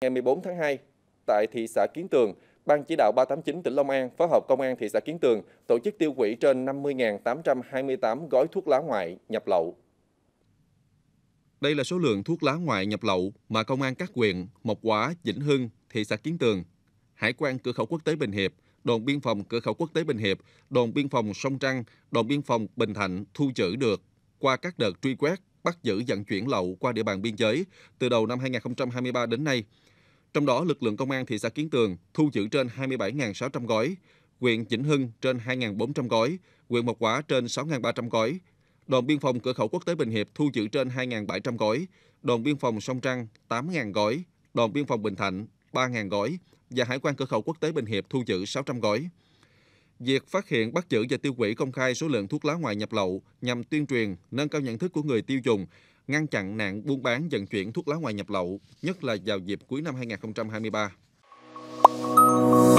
Ngày 14 tháng 2, tại thị xã Kiến Tường, Ban chỉ đạo 389 tỉnh Long An phối hợp Công an thị xã Kiến Tường tổ chức tiêu hủy trên 50.828 gói thuốc lá ngoại nhập lậu. Đây là số lượng thuốc lá ngoại nhập lậu mà Công an các huyện Mộc Hóa, Vĩnh Hưng, thị xã Kiến Tường, Hải quan cửa khẩu quốc tế Bình Hiệp, đồn biên phòng cửa khẩu quốc tế Bình Hiệp, đồn biên phòng Sông Trăng, đồn biên phòng Bình Thạnh thu giữ được qua các đợt truy quét bắt giữ vận chuyển lậu qua địa bàn biên giới từ đầu năm 2023 đến nay. Trong đó, lực lượng công an thị xã Kiến Tường thu giữ trên 27.600 gói, huyện Chỉnh Hưng trên 2.400 gói, huyện Mộc Quả trên 6.300 gói, đồn biên phòng cửa khẩu quốc tế Bình Hiệp thu giữ trên 2.700 gói, đồn biên phòng Sông Trăng 8.000 gói, đồn biên phòng Bình Thạnh 3.000 gói và hải quan cửa khẩu quốc tế Bình Hiệp thu giữ 600 gói. Việc phát hiện, bắt giữ và tiêu hủy công khai số lượng thuốc lá ngoại nhập lậu nhằm tuyên truyền, nâng cao nhận thức của người tiêu dùng, ngăn chặn nạn buôn bán vận chuyển thuốc lá ngoại nhập lậu, nhất là vào dịp cuối năm 2023.